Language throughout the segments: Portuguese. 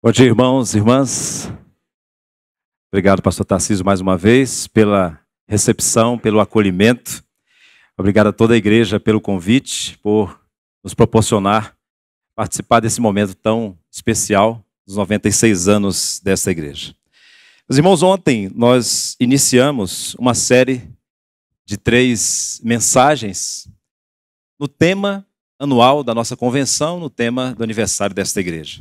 Bom dia, irmãos e irmãs. Obrigado, pastor Tarcísio, mais uma vez, pela recepção, pelo acolhimento. Obrigado a toda a igreja pelo convite, por nos proporcionar participar desse momento tão especial dos 96 anos dessa igreja. Meus irmãos, ontem nós iniciamos uma série de três mensagens no tema anual da nossa convenção, no tema do aniversário desta igreja.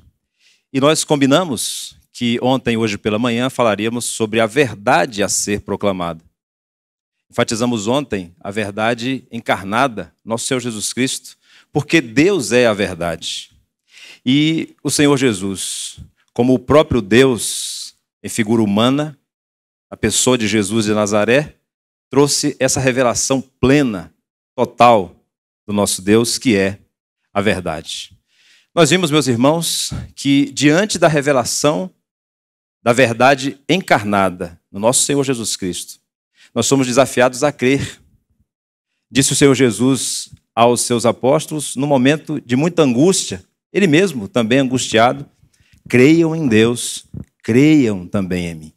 E nós combinamos que ontem, hoje pela manhã, falaríamos sobre a verdade a ser proclamada. Enfatizamos ontem a verdade encarnada, nosso Senhor Jesus Cristo, porque Deus é a verdade. E o Senhor Jesus, como o próprio Deus em figura humana, a pessoa de Jesus de Nazaré, trouxe essa revelação plena, total do nosso Deus, que é a verdade. Nós vimos, meus irmãos, que diante da revelação da verdade encarnada no nosso Senhor Jesus Cristo, nós somos desafiados a crer. Disse o Senhor Jesus aos seus apóstolos, no momento de muita angústia, ele mesmo também angustiado, creiam em Deus, creiam também em mim.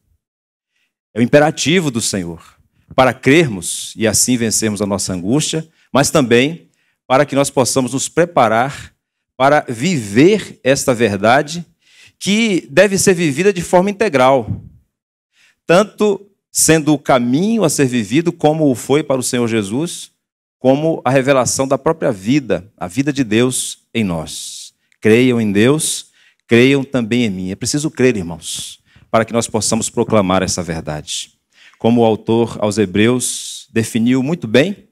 É o imperativo do Senhor para crermos e assim vencermos a nossa angústia, mas também para que nós possamos nos preparar para viver esta verdade que deve ser vivida de forma integral, tanto sendo o caminho a ser vivido, como o foi para o Senhor Jesus, como a revelação da própria vida, a vida de Deus em nós. Creiam em Deus, creiam também em mim. É preciso crer, irmãos, para que nós possamos proclamar essa verdade. Como o autor aos Hebreus definiu muito bem,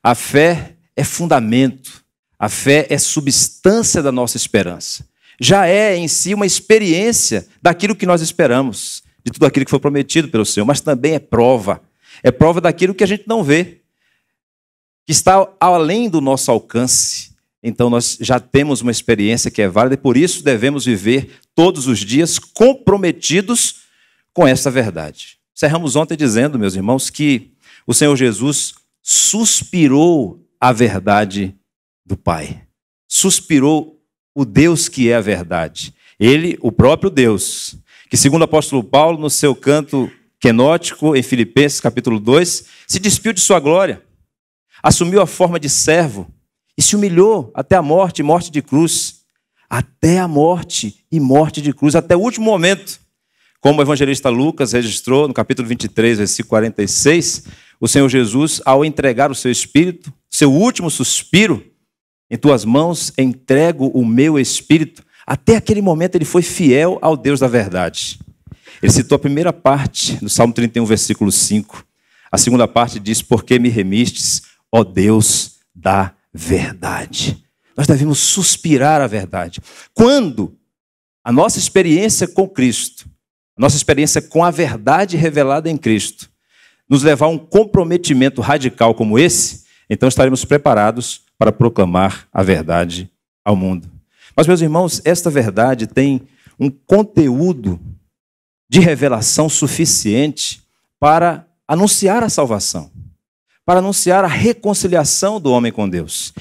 a fé é fundamento a fé é substância da nossa esperança. Já é em si uma experiência daquilo que nós esperamos, de tudo aquilo que foi prometido pelo Senhor, mas também é prova. É prova daquilo que a gente não vê, que está além do nosso alcance. Então nós já temos uma experiência que é válida e por isso devemos viver todos os dias comprometidos com essa verdade. Cerramos ontem dizendo, meus irmãos, que o Senhor Jesus suspirou a verdade do Pai. Suspirou o Deus que é a verdade. Ele, o próprio Deus, que segundo o apóstolo Paulo, no seu canto quenótico em Filipenses capítulo 2, se despiu de sua glória, assumiu a forma de servo e se humilhou até a morte, morte de cruz, até a morte e morte de cruz, até o último momento. Como o evangelista Lucas registrou no capítulo 23, versículo 46, o Senhor Jesus, ao entregar o seu espírito, seu último suspiro, em tuas mãos entrego o meu espírito. Até aquele momento ele foi fiel ao Deus da verdade. Ele citou a primeira parte do Salmo 31, versículo 5. A segunda parte diz: Porque me remistes, ó Deus da verdade. Nós devemos suspirar a verdade. Quando a nossa experiência com Cristo, a nossa experiência com a verdade revelada em Cristo, nos levar a um comprometimento radical como esse, então estaremos preparados para proclamar a verdade ao mundo. Mas, meus irmãos, esta verdade tem um conteúdo de revelação suficiente para anunciar a salvação, para anunciar a reconciliação do homem com Deus.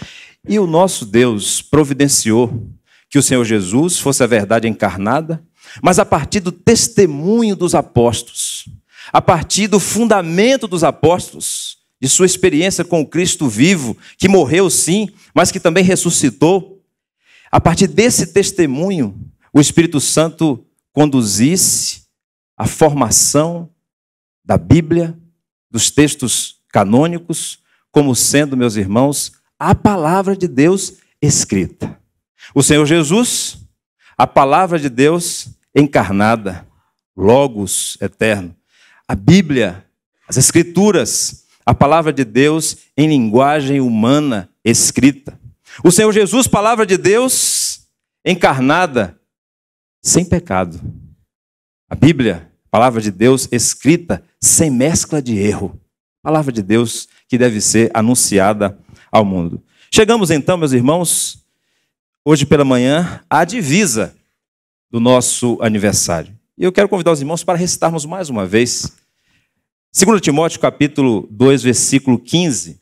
E o nosso Deus providenciou que o Senhor Jesus fosse a verdade encarnada, mas a partir do testemunho dos apóstolos, a partir do fundamento dos apóstolos, de sua experiência com o Cristo vivo, que morreu sim, mas que também ressuscitou, a partir desse testemunho, o Espírito Santo conduzisse a formação da Bíblia, dos textos canônicos, como sendo, meus irmãos, a palavra de Deus escrita. O Senhor Jesus, a palavra de Deus encarnada, Logos eterno. A Bíblia, as Escrituras, a palavra de Deus em linguagem humana escrita. O Senhor Jesus, palavra de Deus encarnada, sem pecado. A Bíblia, palavra de Deus escrita sem mescla de erro. Palavra de Deus que deve ser anunciada ao mundo. Chegamos então, meus irmãos, hoje pela manhã, à divisa do nosso aniversário. E eu quero convidar os irmãos para recitarmos mais uma vez 2 Timóteo capítulo 2, versículo 15.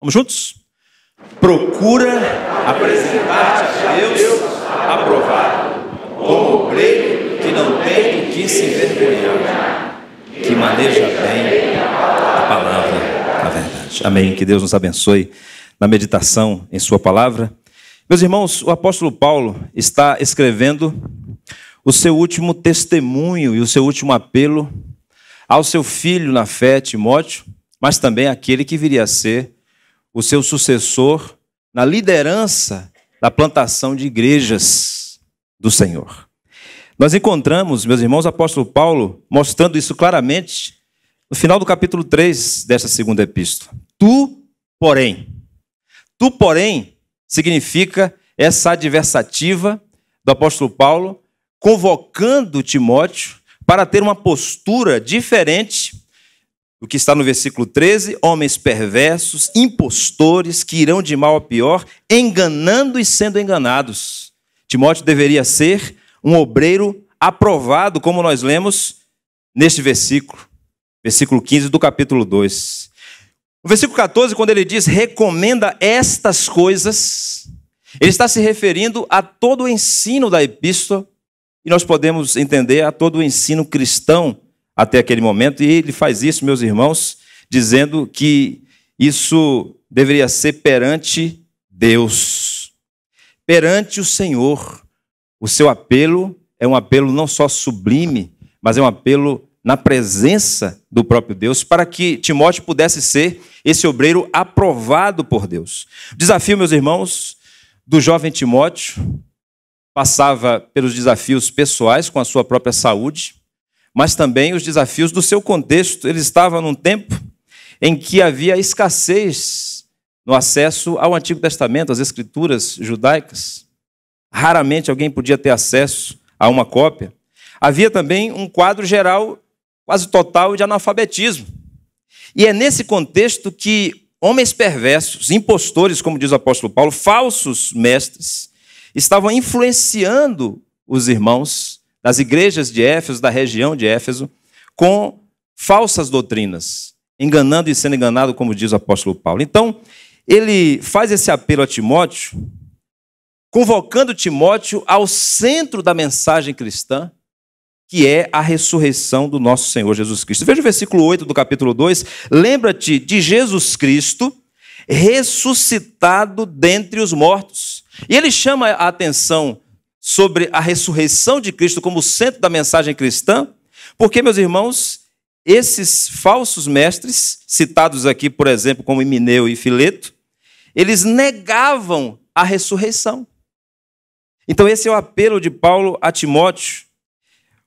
Vamos juntos? Procura apresentar-te a Deus aprovado, como obreiro que não tem que se envergonhar, que maneja bem a palavra da verdade. Amém. Que Deus nos abençoe na meditação em Sua palavra. Meus irmãos, o apóstolo Paulo está escrevendo o seu último testemunho e o seu último apelo ao seu filho na fé, Timóteo, mas também aquele que viria a ser o seu sucessor na liderança da plantação de igrejas do Senhor. Nós encontramos, meus irmãos, o apóstolo Paulo mostrando isso claramente no final do capítulo 3 desta segunda epístola. Tu, porém. Tu, porém, significa essa adversativa do apóstolo Paulo convocando Timóteo para ter uma postura diferente do que está no versículo 13: homens perversos, impostores que irão de mal a pior, enganando e sendo enganados. Timóteo deveria ser um obreiro aprovado, como nós lemos neste versículo, versículo 15 do capítulo 2. No versículo 14, quando ele diz recomenda estas coisas, ele está se referindo a todo o ensino da epístola e nós podemos entender a todo o ensino cristão até aquele momento, e ele faz isso, meus irmãos, dizendo que isso deveria ser perante Deus, perante o Senhor. O seu apelo é um apelo não só sublime, mas é um apelo na presença do próprio Deus, para que Timóteo pudesse ser esse obreiro aprovado por Deus. desafio, meus irmãos, do jovem Timóteo passava pelos desafios pessoais com a sua própria saúde, mas também os desafios do seu contexto. Ele estava num tempo em que havia escassez no acesso ao Antigo Testamento, às escrituras judaicas. Raramente alguém podia ter acesso a uma cópia. Havia também um quadro geral, quase total, de analfabetismo. E é nesse contexto que homens perversos, impostores, como diz o apóstolo Paulo, falsos mestres, estavam influenciando os irmãos das igrejas de Éfeso, da região de Éfeso, com falsas doutrinas, enganando e sendo enganado, como diz o apóstolo Paulo. Então, ele faz esse apelo a Timóteo, convocando Timóteo ao centro da mensagem cristã, que é a ressurreição do nosso Senhor Jesus Cristo. Veja o versículo 8 do capítulo 2. Lembra-te de Jesus Cristo ressuscitado dentre os mortos, e ele chama a atenção sobre a ressurreição de Cristo como centro da mensagem cristã, porque, meus irmãos, esses falsos mestres, citados aqui, por exemplo, como Emineu e Fileto, eles negavam a ressurreição. Então, esse é o apelo de Paulo a Timóteo.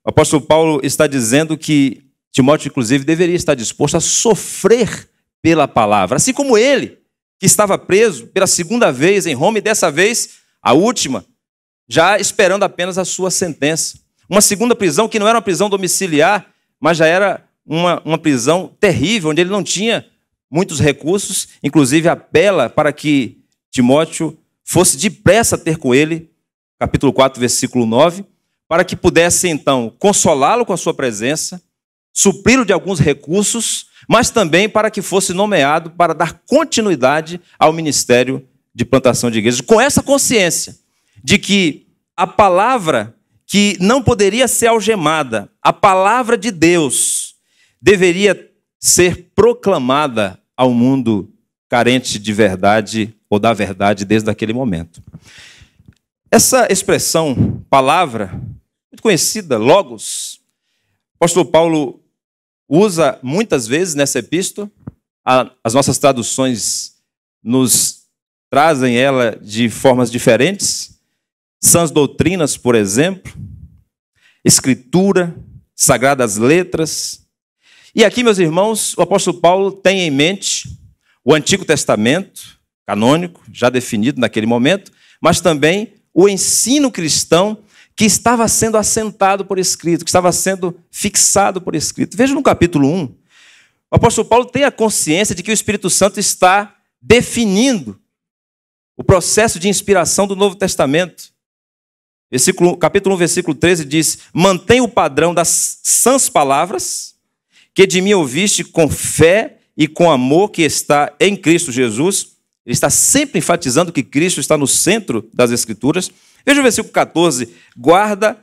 O apóstolo Paulo está dizendo que Timóteo, inclusive, deveria estar disposto a sofrer pela palavra, assim como ele que estava preso pela segunda vez em Roma e dessa vez a última, já esperando apenas a sua sentença. Uma segunda prisão que não era uma prisão domiciliar, mas já era uma, uma prisão terrível, onde ele não tinha muitos recursos, inclusive apela para que Timóteo fosse depressa ter com ele, capítulo 4, versículo 9, para que pudesse então consolá-lo com a sua presença, supri-lo de alguns recursos mas também para que fosse nomeado para dar continuidade ao ministério de plantação de igrejas, com essa consciência de que a palavra que não poderia ser algemada, a palavra de Deus, deveria ser proclamada ao mundo carente de verdade ou da verdade desde aquele momento. Essa expressão, palavra, muito conhecida, logos, o apóstolo Paulo usa muitas vezes nessa epístola. As nossas traduções nos trazem ela de formas diferentes. Sãs doutrinas, por exemplo, escritura, sagradas letras. E aqui, meus irmãos, o apóstolo Paulo tem em mente o Antigo Testamento, canônico, já definido naquele momento, mas também o ensino cristão que estava sendo assentado por escrito, que estava sendo fixado por escrito. Veja no capítulo 1, o apóstolo Paulo tem a consciência de que o Espírito Santo está definindo o processo de inspiração do Novo Testamento. Versículo, capítulo 1, versículo 13 diz: Mantém o padrão das sãs palavras que de mim ouviste com fé e com amor que está em Cristo Jesus. Ele está sempre enfatizando que Cristo está no centro das Escrituras Veja o versículo 14: guarda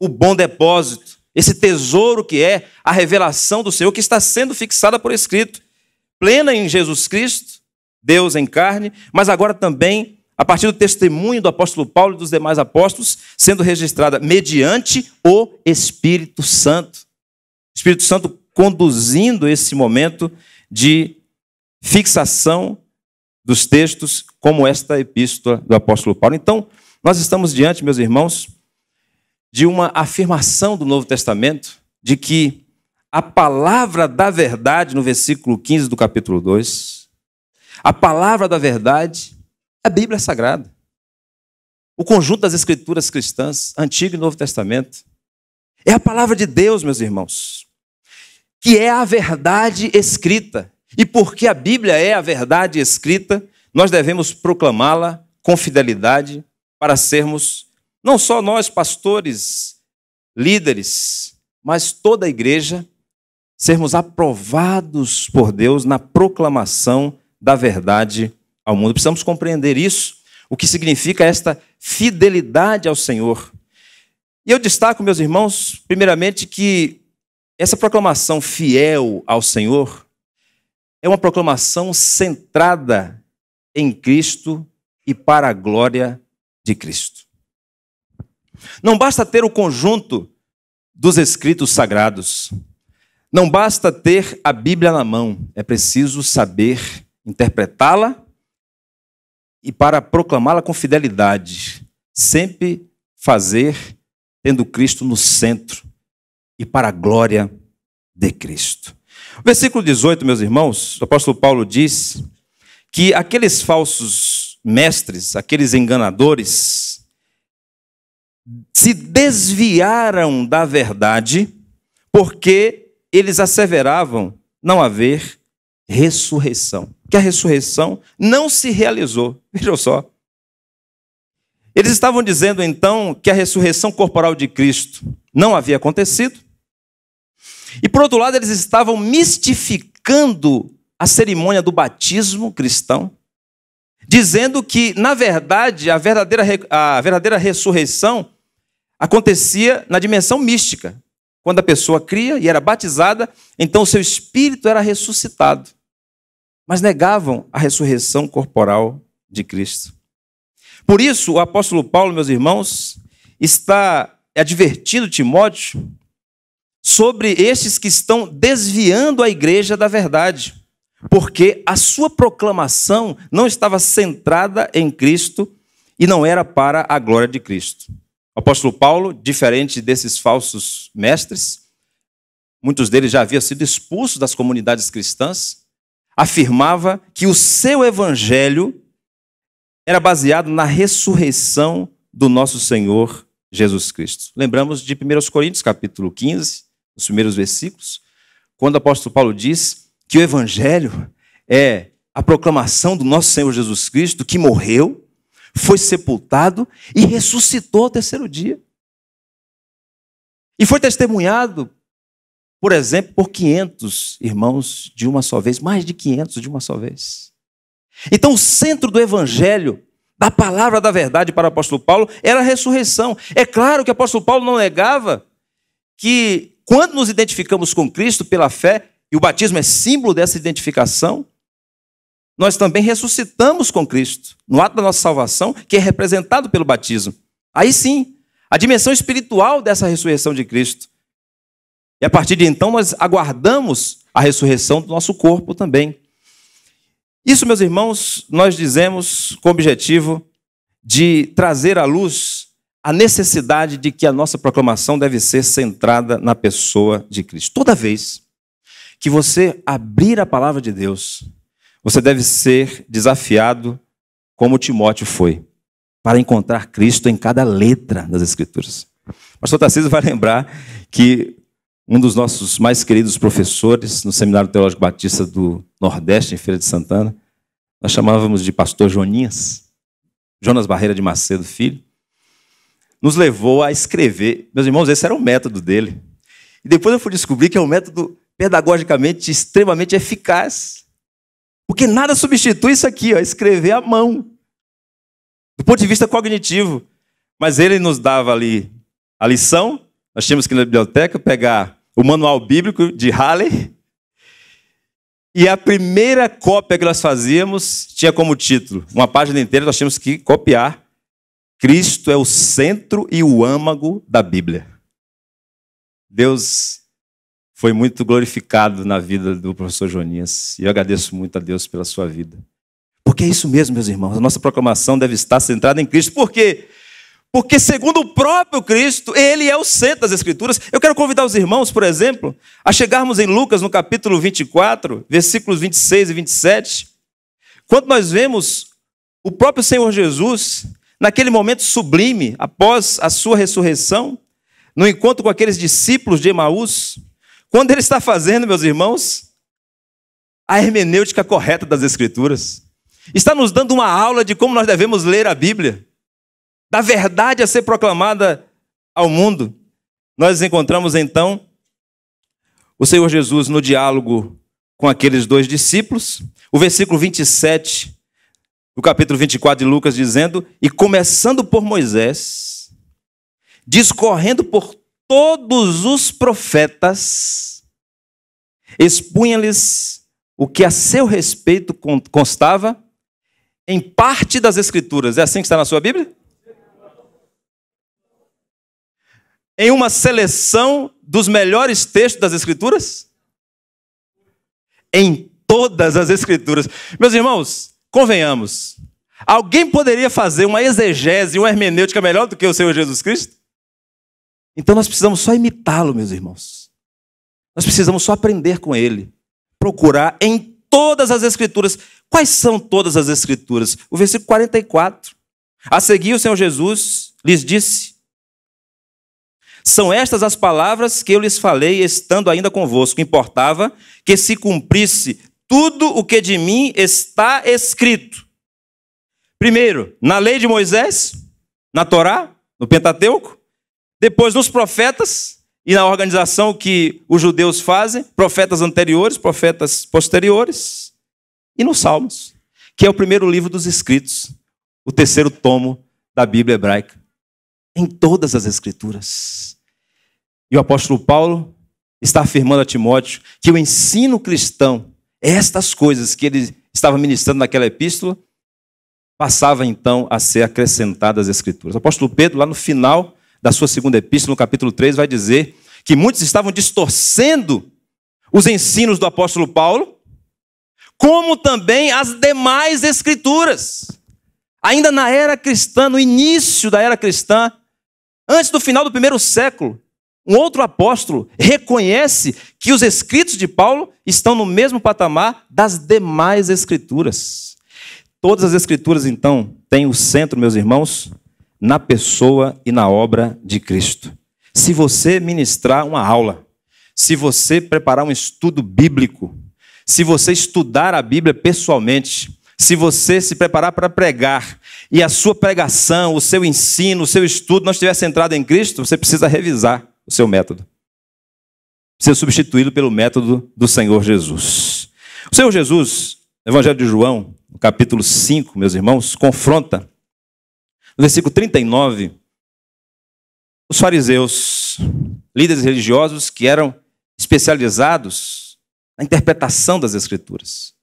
o bom depósito, esse tesouro que é a revelação do Senhor, que está sendo fixada por escrito, plena em Jesus Cristo, Deus em carne, mas agora também a partir do testemunho do apóstolo Paulo e dos demais apóstolos, sendo registrada mediante o Espírito Santo. Espírito Santo conduzindo esse momento de fixação dos textos, como esta epístola do apóstolo Paulo. Então, nós estamos diante, meus irmãos, de uma afirmação do Novo Testamento de que a palavra da verdade, no versículo 15 do capítulo 2, a palavra da verdade é a Bíblia Sagrada. O conjunto das escrituras cristãs, Antigo e Novo Testamento, é a palavra de Deus, meus irmãos, que é a verdade escrita. E porque a Bíblia é a verdade escrita, nós devemos proclamá-la com fidelidade para sermos não só nós, pastores, líderes, mas toda a igreja, sermos aprovados por Deus na proclamação da verdade ao mundo. Precisamos compreender isso, o que significa esta fidelidade ao Senhor. E eu destaco, meus irmãos, primeiramente que essa proclamação fiel ao Senhor é uma proclamação centrada em Cristo e para a glória de Cristo. Não basta ter o conjunto dos escritos sagrados. Não basta ter a Bíblia na mão, é preciso saber interpretá-la e para proclamá-la com fidelidade, sempre fazer tendo Cristo no centro e para a glória de Cristo. Versículo 18, meus irmãos, o apóstolo Paulo diz que aqueles falsos mestres, aqueles enganadores, se desviaram da verdade porque eles asseveravam não haver ressurreição, que a ressurreição não se realizou. Vejam só. Eles estavam dizendo então que a ressurreição corporal de Cristo não havia acontecido. E por outro lado, eles estavam mistificando a cerimônia do batismo cristão, dizendo que, na verdade, a verdadeira, a verdadeira ressurreição acontecia na dimensão mística. Quando a pessoa cria e era batizada, então seu espírito era ressuscitado. Mas negavam a ressurreição corporal de Cristo. Por isso, o apóstolo Paulo, meus irmãos, está advertindo Timóteo sobre estes que estão desviando a igreja da verdade porque a sua proclamação não estava centrada em Cristo e não era para a glória de Cristo. O apóstolo Paulo, diferente desses falsos mestres, muitos deles já haviam sido expulsos das comunidades cristãs, afirmava que o seu evangelho era baseado na ressurreição do nosso Senhor Jesus Cristo. Lembramos de 1 Coríntios, capítulo 15, os primeiros versículos, quando o apóstolo Paulo diz que o Evangelho é a proclamação do nosso Senhor Jesus Cristo, que morreu, foi sepultado e ressuscitou ao terceiro dia. E foi testemunhado, por exemplo, por 500 irmãos de uma só vez, mais de 500 de uma só vez. Então, o centro do Evangelho, da palavra da verdade para o apóstolo Paulo, era a ressurreição. É claro que o apóstolo Paulo não negava que, quando nos identificamos com Cristo pela fé, e o batismo é símbolo dessa identificação, nós também ressuscitamos com Cristo, no ato da nossa salvação, que é representado pelo batismo. Aí sim, a dimensão espiritual dessa ressurreição de Cristo. E a partir de então, nós aguardamos a ressurreição do nosso corpo também. Isso, meus irmãos, nós dizemos com o objetivo de trazer à luz a necessidade de que a nossa proclamação deve ser centrada na pessoa de Cristo. Toda vez que você abrir a palavra de Deus, você deve ser desafiado como Timóteo foi, para encontrar Cristo em cada letra das Escrituras. O pastor Tarcísio vai lembrar que um dos nossos mais queridos professores no Seminário Teológico Batista do Nordeste, em Feira de Santana, nós chamávamos de pastor Joninhas, Jonas Barreira de Macedo Filho, nos levou a escrever. Meus irmãos, esse era o método dele. E depois eu fui descobrir que é o método pedagogicamente extremamente eficaz. Porque nada substitui isso aqui, ó, escrever à mão, do ponto de vista cognitivo. Mas ele nos dava ali a lição, nós tínhamos que ir na biblioteca pegar o manual bíblico de Halley, e a primeira cópia que nós fazíamos tinha como título, uma página inteira, nós tínhamos que copiar. Cristo é o centro e o âmago da Bíblia. Deus foi muito glorificado na vida do professor Joanias. E eu agradeço muito a Deus pela sua vida. Porque é isso mesmo, meus irmãos. A nossa proclamação deve estar centrada em Cristo. Por quê? Porque, segundo o próprio Cristo, ele é o centro das Escrituras. Eu quero convidar os irmãos, por exemplo, a chegarmos em Lucas, no capítulo 24, versículos 26 e 27, quando nós vemos o próprio Senhor Jesus, naquele momento sublime, após a sua ressurreição, no encontro com aqueles discípulos de Emaús, quando ele está fazendo, meus irmãos, a hermenêutica correta das Escrituras. Está nos dando uma aula de como nós devemos ler a Bíblia, da verdade a ser proclamada ao mundo. Nós encontramos então o Senhor Jesus no diálogo com aqueles dois discípulos, o versículo 27 do capítulo 24 de Lucas, dizendo: E começando por Moisés, discorrendo por todos os profetas expunha-lhes o que a seu respeito constava em parte das Escrituras. É assim que está na sua Bíblia? Em uma seleção dos melhores textos das Escrituras? Em todas as Escrituras. Meus irmãos, convenhamos. Alguém poderia fazer uma exegese, uma hermenêutica melhor do que o Senhor Jesus Cristo? Então nós precisamos só imitá-lo, meus irmãos. Nós precisamos só aprender com ele. Procurar em todas as escrituras. Quais são todas as escrituras? O versículo 44. A seguir, o Senhor Jesus lhes disse: São estas as palavras que eu lhes falei estando ainda convosco. Importava que se cumprisse tudo o que de mim está escrito. Primeiro, na lei de Moisés, na Torá, no Pentateuco. Depois, nos profetas e na organização que os judeus fazem, profetas anteriores, profetas posteriores, e nos Salmos, que é o primeiro livro dos escritos, o terceiro tomo da Bíblia hebraica. Em todas as escrituras. E o apóstolo Paulo está afirmando a Timóteo que o ensino cristão, estas coisas que ele estava ministrando naquela epístola, passava então a ser acrescentadas às escrituras. O apóstolo Pedro, lá no final da sua segunda epístola, no capítulo 3, vai dizer que muitos estavam distorcendo os ensinos do apóstolo Paulo, como também as demais escrituras. Ainda na era cristã, no início da era cristã, antes do final do primeiro século, um outro apóstolo reconhece que os escritos de Paulo estão no mesmo patamar das demais escrituras. Todas as escrituras, então, têm o centro, meus irmãos, na pessoa e na obra de Cristo. Se você ministrar uma aula, se você preparar um estudo bíblico, se você estudar a Bíblia pessoalmente, se você se preparar para pregar e a sua pregação, o seu ensino, o seu estudo não estiver centrado em Cristo, você precisa revisar o seu método. Precisa substituí-lo pelo método do Senhor Jesus. O Senhor Jesus, no Evangelho de João, no capítulo 5, meus irmãos, confronta no versículo 39, os fariseus, líderes religiosos que eram especializados na interpretação das Escrituras,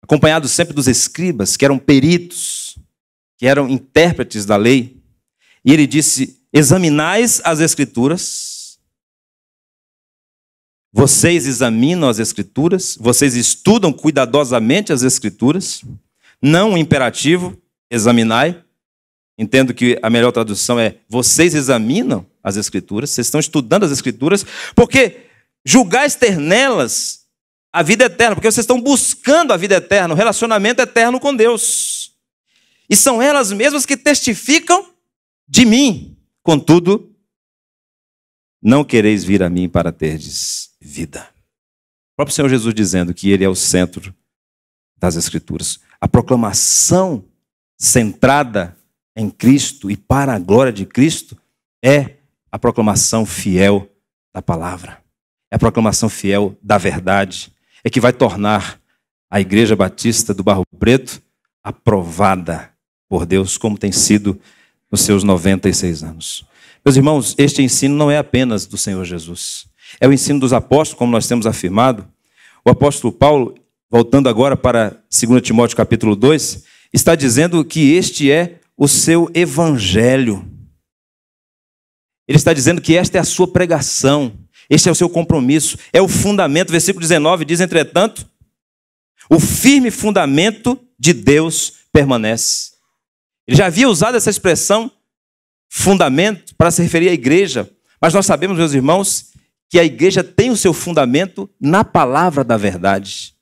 acompanhados sempre dos escribas, que eram peritos, que eram intérpretes da lei, e ele disse: Examinais as Escrituras. Vocês examinam as Escrituras, vocês estudam cuidadosamente as Escrituras, não o imperativo, examinai. Entendo que a melhor tradução é: vocês examinam as Escrituras, vocês estão estudando as Escrituras, porque julgais ter nelas a vida eterna, porque vocês estão buscando a vida eterna, o relacionamento eterno com Deus. E são elas mesmas que testificam de mim. Contudo, não quereis vir a mim para terdes vida. O próprio Senhor Jesus dizendo que Ele é o centro das Escrituras. A proclamação centrada em Cristo e para a glória de Cristo é a proclamação fiel da palavra. É a proclamação fiel da verdade. É que vai tornar a Igreja Batista do Barro Preto aprovada por Deus, como tem sido nos seus 96 anos. Meus irmãos, este ensino não é apenas do Senhor Jesus. É o ensino dos apóstolos, como nós temos afirmado. O apóstolo Paulo, voltando agora para 2 Timóteo capítulo 2, está dizendo que este é o seu evangelho. Ele está dizendo que esta é a sua pregação, este é o seu compromisso, é o fundamento. Versículo 19 diz: entretanto, o firme fundamento de Deus permanece. Ele já havia usado essa expressão fundamento para se referir à igreja, mas nós sabemos, meus irmãos, que a igreja tem o seu fundamento na palavra da verdade.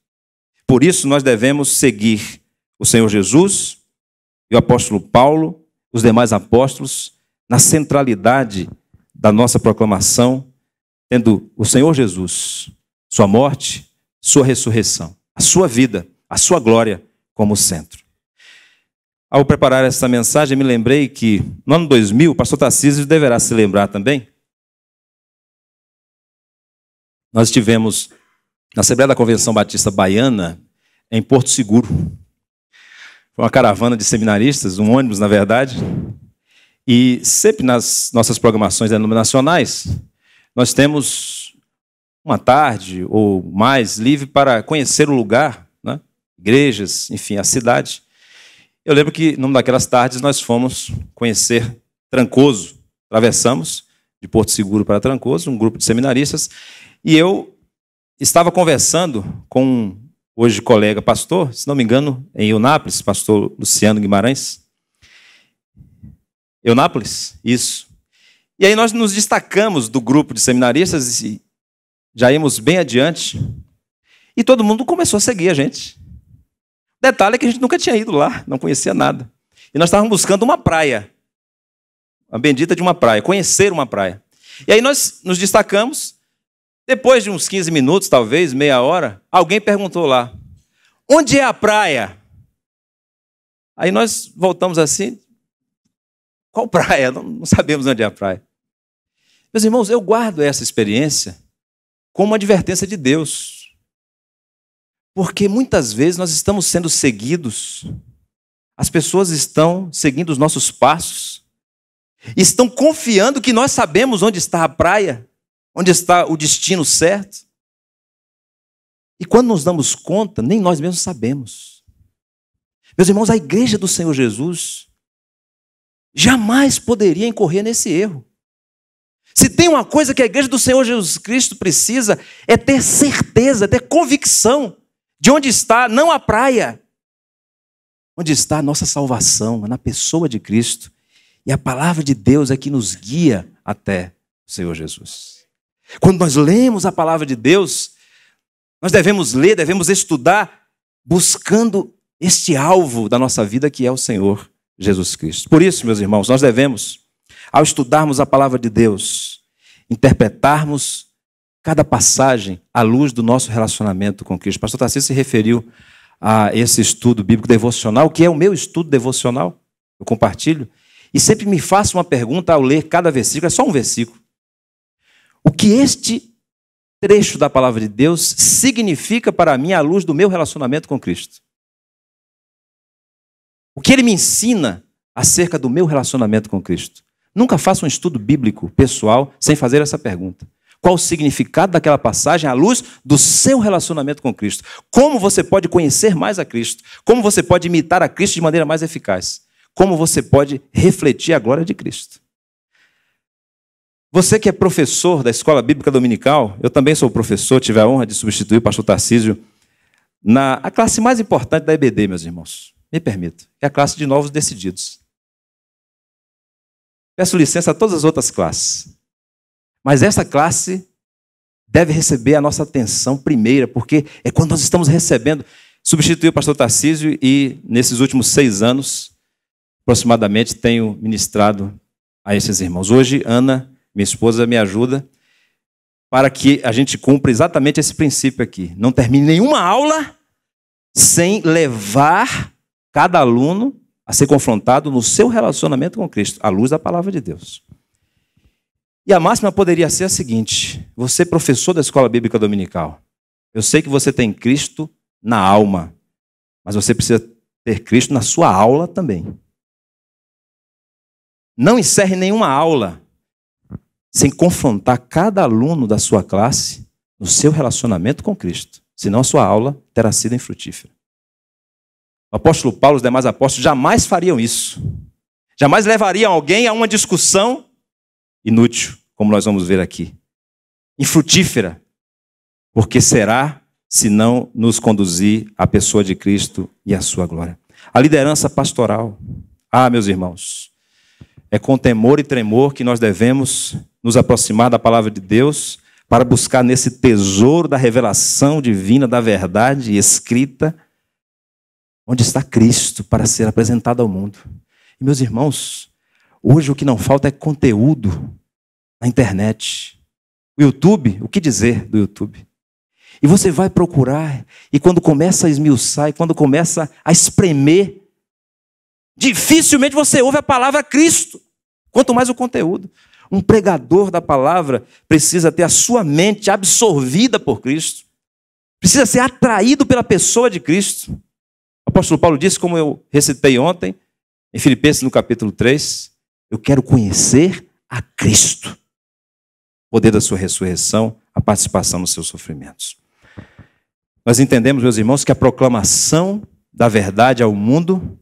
Por isso nós devemos seguir o Senhor Jesus e o apóstolo Paulo, os demais apóstolos, na centralidade da nossa proclamação, tendo o Senhor Jesus, sua morte, sua ressurreição, a sua vida, a sua glória como centro. Ao preparar essa mensagem, me lembrei que no ano 2000, o pastor Tarcísio deverá se lembrar também. Nós estivemos na Assembleia da Convenção Batista Baiana, em Porto Seguro uma caravana de seminaristas, um ônibus, na verdade. E sempre nas nossas programações denominacionais, nós temos uma tarde ou mais livre para conhecer o lugar, né? igrejas, enfim, a cidade. Eu lembro que numa daquelas tardes nós fomos conhecer Trancoso. Atravessamos de Porto Seguro para Trancoso, um grupo de seminaristas, e eu estava conversando com hoje colega pastor, se não me engano, em Eunápolis, pastor Luciano Guimarães. Eunápolis? Isso. E aí nós nos destacamos do grupo de seminaristas e já íamos bem adiante. E todo mundo começou a seguir a gente. Detalhe é que a gente nunca tinha ido lá, não conhecia nada. E nós estávamos buscando uma praia. A bendita de uma praia, conhecer uma praia. E aí nós nos destacamos depois de uns 15 minutos, talvez, meia hora, alguém perguntou lá: onde é a praia? Aí nós voltamos assim: qual praia? Não, não sabemos onde é a praia. Meus irmãos, eu guardo essa experiência como uma advertência de Deus. Porque muitas vezes nós estamos sendo seguidos, as pessoas estão seguindo os nossos passos, estão confiando que nós sabemos onde está a praia, Onde está o destino certo? E quando nos damos conta, nem nós mesmos sabemos. Meus irmãos, a igreja do Senhor Jesus jamais poderia incorrer nesse erro. Se tem uma coisa que a igreja do Senhor Jesus Cristo precisa, é ter certeza, ter convicção de onde está, não a praia, onde está a nossa salvação, na pessoa de Cristo. E a palavra de Deus é que nos guia até o Senhor Jesus. Quando nós lemos a palavra de Deus, nós devemos ler, devemos estudar, buscando este alvo da nossa vida que é o Senhor Jesus Cristo. Por isso, meus irmãos, nós devemos, ao estudarmos a palavra de Deus, interpretarmos cada passagem à luz do nosso relacionamento com Cristo. O pastor Tarcísio se referiu a esse estudo bíblico devocional, que é o meu estudo devocional, eu compartilho, e sempre me faço uma pergunta ao ler cada versículo, é só um versículo o que este trecho da palavra de Deus significa para mim à luz do meu relacionamento com Cristo. O que ele me ensina acerca do meu relacionamento com Cristo. Nunca faça um estudo bíblico pessoal sem fazer essa pergunta. Qual o significado daquela passagem à luz do seu relacionamento com Cristo? Como você pode conhecer mais a Cristo? Como você pode imitar a Cristo de maneira mais eficaz? Como você pode refletir a glória de Cristo? Você que é professor da Escola Bíblica Dominical, eu também sou professor, tive a honra de substituir o pastor Tarcísio na a classe mais importante da EBD, meus irmãos. Me permito, é a classe de novos decididos. Peço licença a todas as outras classes. Mas essa classe deve receber a nossa atenção primeira, porque é quando nós estamos recebendo. Substituí o pastor Tarcísio e, nesses últimos seis anos, aproximadamente, tenho ministrado a esses irmãos. Hoje, Ana minha esposa me ajuda, para que a gente cumpra exatamente esse princípio aqui. Não termine nenhuma aula sem levar cada aluno a ser confrontado no seu relacionamento com Cristo, à luz da palavra de Deus. E a máxima poderia ser a seguinte: você, é professor da escola bíblica dominical, eu sei que você tem Cristo na alma, mas você precisa ter Cristo na sua aula também. Não encerre nenhuma aula sem confrontar cada aluno da sua classe no seu relacionamento com Cristo. Senão a sua aula terá sido infrutífera. O apóstolo Paulo e os demais apóstolos jamais fariam isso. Jamais levariam alguém a uma discussão inútil, como nós vamos ver aqui. Infrutífera, porque será se não nos conduzir à pessoa de Cristo e à sua glória. A liderança pastoral. Ah, meus irmãos, é com temor e tremor que nós devemos nos aproximar da palavra de Deus, para buscar nesse tesouro da revelação divina, da verdade escrita, onde está Cristo para ser apresentado ao mundo. E meus irmãos, hoje o que não falta é conteúdo na internet. O YouTube, o que dizer do YouTube? E você vai procurar, e quando começa a esmiuçar, e quando começa a espremer, dificilmente você ouve a palavra Cristo, quanto mais o conteúdo. Um pregador da palavra precisa ter a sua mente absorvida por Cristo, precisa ser atraído pela pessoa de Cristo. O apóstolo Paulo disse, como eu recitei ontem, em Filipenses no capítulo 3, eu quero conhecer a Cristo, o poder da sua ressurreição, a participação nos seus sofrimentos. Nós entendemos, meus irmãos, que a proclamação da verdade ao mundo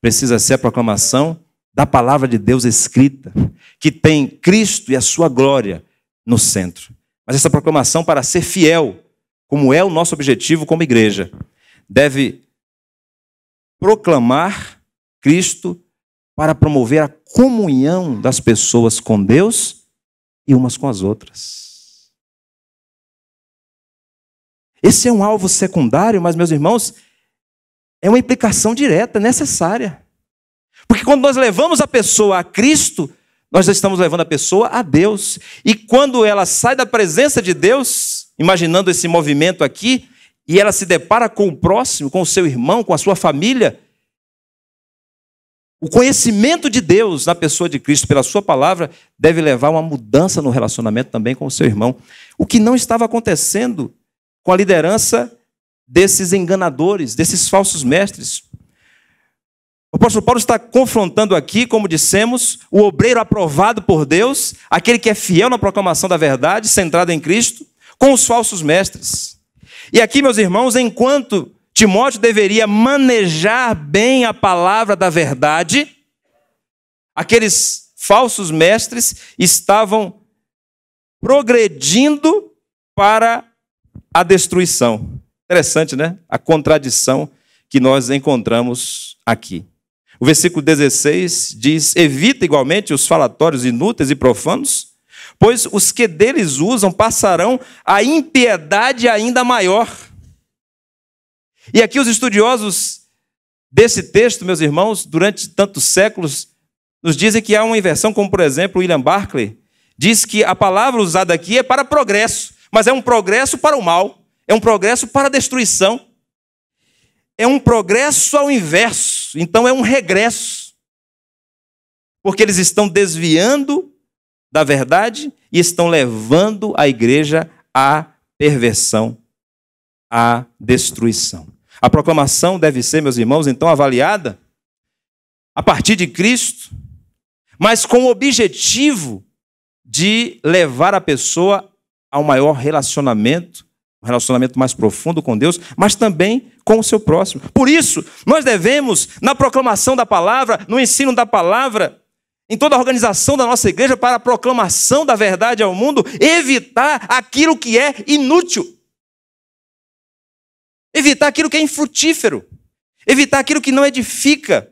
precisa ser a proclamação da palavra de Deus escrita, que tem Cristo e a sua glória no centro. Mas essa proclamação para ser fiel, como é o nosso objetivo como igreja, deve proclamar Cristo para promover a comunhão das pessoas com Deus e umas com as outras. Esse é um alvo secundário, mas, meus irmãos, é uma implicação direta, necessária. Porque quando nós levamos a pessoa a Cristo, nós estamos levando a pessoa a Deus. E quando ela sai da presença de Deus, imaginando esse movimento aqui, e ela se depara com o próximo, com o seu irmão, com a sua família, o conhecimento de Deus na pessoa de Cristo, pela sua palavra, deve levar a uma mudança no relacionamento também com o seu irmão. O que não estava acontecendo com a liderança desses enganadores, desses falsos mestres. O apóstolo Paulo está confrontando aqui, como dissemos, o obreiro aprovado por Deus, aquele que é fiel na proclamação da verdade, centrado em Cristo, com os falsos mestres. E aqui, meus irmãos, enquanto Timóteo deveria manejar bem a palavra da verdade, aqueles falsos mestres estavam progredindo para a destruição. Interessante, né? A contradição que nós encontramos aqui. O versículo 16 diz: Evita igualmente os falatórios inúteis e profanos, pois os que deles usam passarão a impiedade ainda maior. E aqui os estudiosos desse texto, meus irmãos, durante tantos séculos, nos dizem que há uma inversão, como por exemplo William Barclay diz que a palavra usada aqui é para progresso, mas é um progresso para o mal, é um progresso para a destruição é um progresso ao inverso, então é um regresso. Porque eles estão desviando da verdade e estão levando a igreja à perversão, à destruição. A proclamação deve ser, meus irmãos, então avaliada a partir de Cristo, mas com o objetivo de levar a pessoa ao maior relacionamento um relacionamento mais profundo com Deus, mas também com o seu próximo. Por isso, nós devemos, na proclamação da palavra, no ensino da palavra, em toda a organização da nossa igreja para a proclamação da verdade ao mundo, evitar aquilo que é inútil. Evitar aquilo que é infrutífero. Evitar aquilo que não edifica.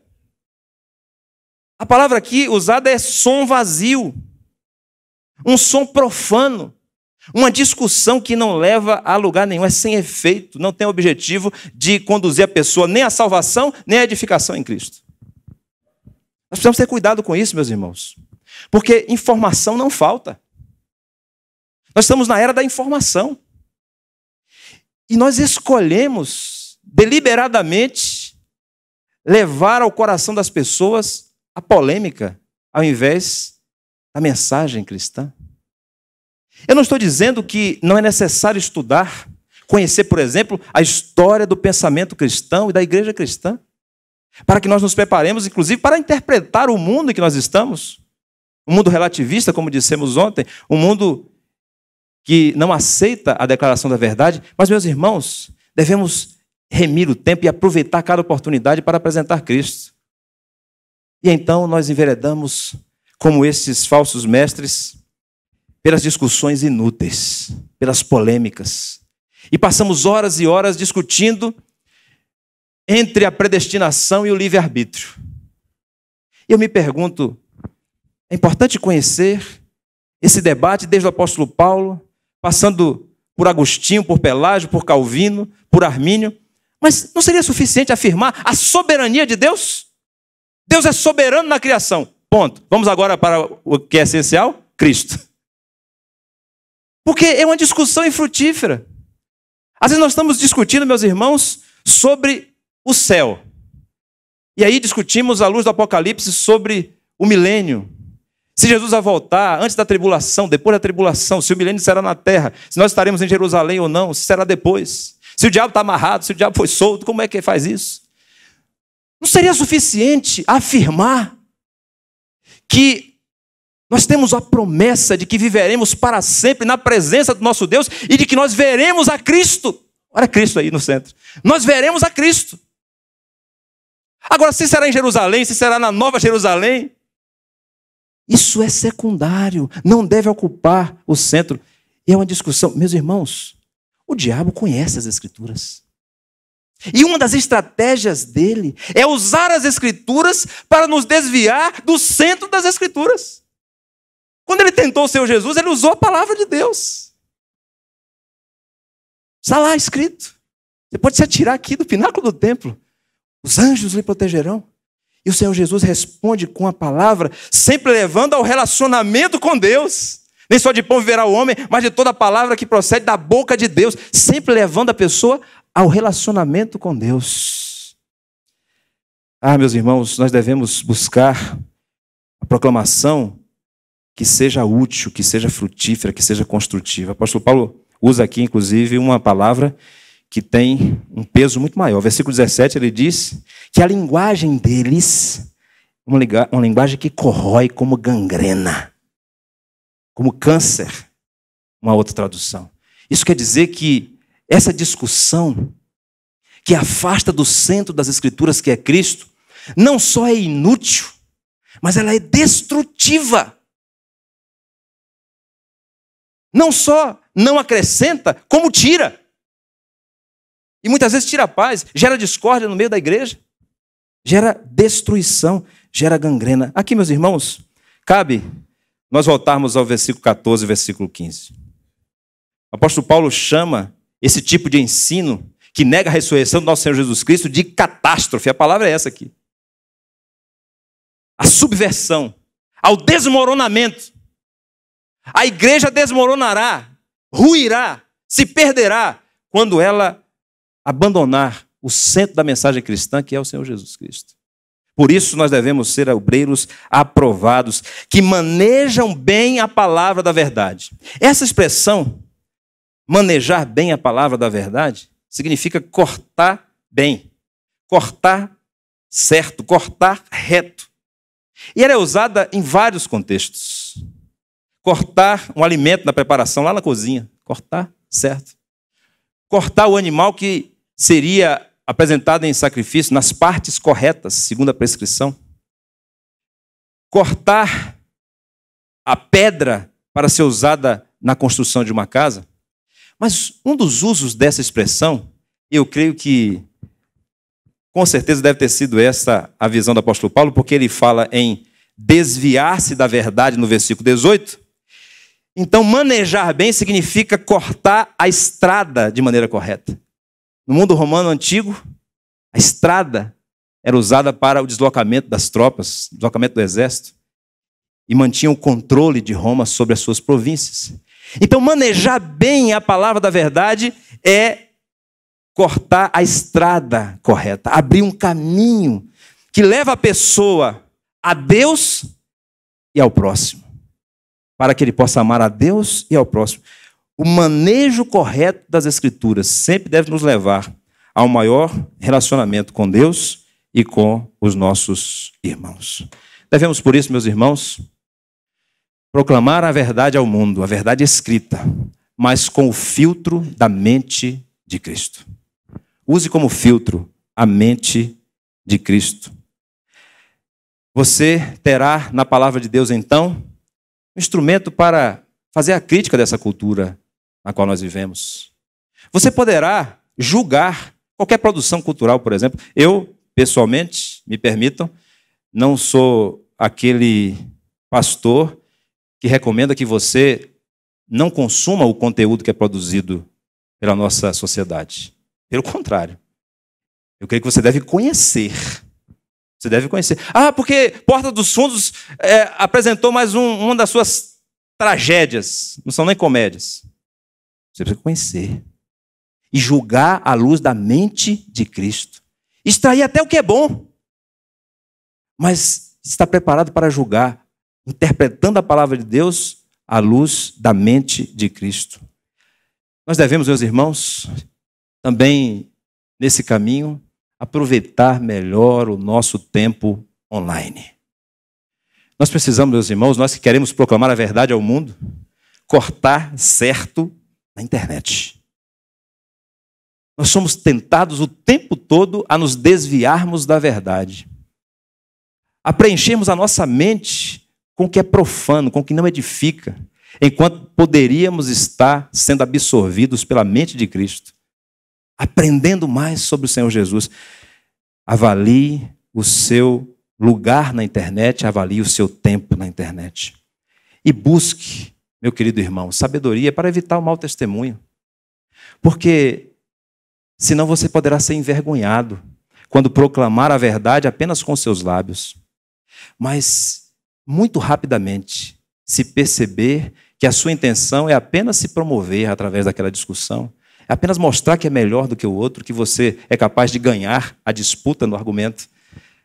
A palavra aqui usada é som vazio. Um som profano uma discussão que não leva a lugar nenhum, é sem efeito, não tem objetivo de conduzir a pessoa nem à salvação, nem à edificação em Cristo. Nós precisamos ter cuidado com isso, meus irmãos, porque informação não falta. Nós estamos na era da informação. E nós escolhemos deliberadamente levar ao coração das pessoas a polêmica, ao invés da mensagem cristã. Eu não estou dizendo que não é necessário estudar, conhecer, por exemplo, a história do pensamento cristão e da igreja cristã, para que nós nos preparemos, inclusive, para interpretar o mundo em que nós estamos. Um mundo relativista, como dissemos ontem, um mundo que não aceita a declaração da verdade. Mas, meus irmãos, devemos remir o tempo e aproveitar cada oportunidade para apresentar Cristo. E então nós enveredamos como esses falsos mestres pelas discussões inúteis, pelas polêmicas. E passamos horas e horas discutindo entre a predestinação e o livre-arbítrio. Eu me pergunto, é importante conhecer esse debate desde o apóstolo Paulo, passando por Agostinho, por Pelágio, por Calvino, por Armínio, mas não seria suficiente afirmar a soberania de Deus? Deus é soberano na criação. Ponto. Vamos agora para o que é essencial? Cristo. Porque é uma discussão infrutífera. Às vezes nós estamos discutindo, meus irmãos, sobre o céu. E aí discutimos, à luz do Apocalipse, sobre o milênio. Se Jesus vai voltar antes da tribulação, depois da tribulação, se o milênio será na terra, se nós estaremos em Jerusalém ou não, se será depois. Se o diabo está amarrado, se o diabo foi solto, como é que ele faz isso? Não seria suficiente afirmar que nós temos a promessa de que viveremos para sempre na presença do nosso Deus e de que nós veremos a Cristo. Olha Cristo aí no centro. Nós veremos a Cristo. Agora, se será em Jerusalém, se será na Nova Jerusalém, isso é secundário, não deve ocupar o centro. E é uma discussão, meus irmãos, o diabo conhece as Escrituras. E uma das estratégias dele é usar as Escrituras para nos desviar do centro das Escrituras. Quando ele tentou ser o Jesus, ele usou a palavra de Deus. Está lá escrito. Você pode se atirar aqui do pináculo do templo. Os anjos lhe protegerão. E o Senhor Jesus responde com a palavra, sempre levando ao relacionamento com Deus. Nem só de pão viverá o homem, mas de toda a palavra que procede da boca de Deus, sempre levando a pessoa ao relacionamento com Deus. Ah, meus irmãos, nós devemos buscar a proclamação que seja útil, que seja frutífera, que seja construtiva. O apóstolo Paulo usa aqui, inclusive, uma palavra que tem um peso muito maior. O versículo 17 ele diz que a linguagem deles, uma, uma linguagem que corrói como gangrena, como câncer, uma outra tradução. Isso quer dizer que essa discussão que afasta do centro das Escrituras, que é Cristo, não só é inútil, mas ela é destrutiva não só não acrescenta, como tira. E muitas vezes tira a paz, gera discórdia no meio da igreja, gera destruição, gera gangrena. Aqui, meus irmãos, cabe nós voltarmos ao versículo 14 versículo 15. O apóstolo Paulo chama esse tipo de ensino que nega a ressurreição do nosso Senhor Jesus Cristo de catástrofe. A palavra é essa aqui. A subversão, ao desmoronamento a igreja desmoronará, ruirá, se perderá quando ela abandonar o centro da mensagem cristã, que é o Senhor Jesus Cristo. Por isso nós devemos ser obreiros aprovados, que manejam bem a palavra da verdade. Essa expressão, manejar bem a palavra da verdade, significa cortar bem, cortar certo, cortar reto. E ela é usada em vários contextos. Cortar um alimento na preparação, lá na cozinha. Cortar, certo? Cortar o animal que seria apresentado em sacrifício nas partes corretas, segundo a prescrição. Cortar a pedra para ser usada na construção de uma casa. Mas um dos usos dessa expressão, eu creio que com certeza deve ter sido essa a visão do apóstolo Paulo, porque ele fala em desviar-se da verdade no versículo 18 então, manejar bem significa cortar a estrada de maneira correta. No mundo romano antigo, a estrada era usada para o deslocamento das tropas, deslocamento do exército, e mantinha o controle de Roma sobre as suas províncias. Então, manejar bem a palavra da verdade é cortar a estrada correta, abrir um caminho que leva a pessoa a Deus e ao próximo para que ele possa amar a Deus e ao próximo. O manejo correto das Escrituras sempre deve nos levar ao maior relacionamento com Deus e com os nossos irmãos. Devemos, por isso, meus irmãos, proclamar a verdade ao mundo, a verdade escrita, mas com o filtro da mente de Cristo. Use como filtro a mente de Cristo. Você terá na palavra de Deus, então, instrumento para fazer a crítica dessa cultura na qual nós vivemos. Você poderá julgar qualquer produção cultural, por exemplo. Eu, pessoalmente, me permitam, não sou aquele pastor que recomenda que você não consuma o conteúdo que é produzido pela nossa sociedade. Pelo contrário, eu creio que você deve conhecer você deve conhecer. Ah, porque Porta dos Fundos é, apresentou mais um, uma das suas tragédias. Não são nem comédias. Você precisa conhecer. E julgar à luz da mente de Cristo. Extrair até o que é bom. Mas estar preparado para julgar, interpretando a palavra de Deus à luz da mente de Cristo. Nós devemos, meus irmãos, também nesse caminho, aproveitar melhor o nosso tempo online. Nós precisamos, meus irmãos, nós que queremos proclamar a verdade ao mundo, cortar certo na internet. Nós somos tentados o tempo todo a nos desviarmos da verdade, a preenchermos a nossa mente com o que é profano, com o que não edifica, enquanto poderíamos estar sendo absorvidos pela mente de Cristo aprendendo mais sobre o Senhor Jesus. Avalie o seu lugar na internet, avalie o seu tempo na internet. E busque, meu querido irmão, sabedoria para evitar o mau testemunho. Porque senão você poderá ser envergonhado quando proclamar a verdade apenas com seus lábios. Mas muito rapidamente, se perceber que a sua intenção é apenas se promover através daquela discussão, é apenas mostrar que é melhor do que o outro, que você é capaz de ganhar a disputa no argumento.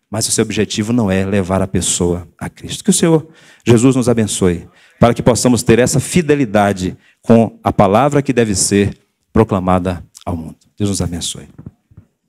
Mas o seu objetivo não é levar a pessoa a Cristo. Que o Senhor Jesus nos abençoe, para que possamos ter essa fidelidade com a palavra que deve ser proclamada ao mundo. Deus nos abençoe.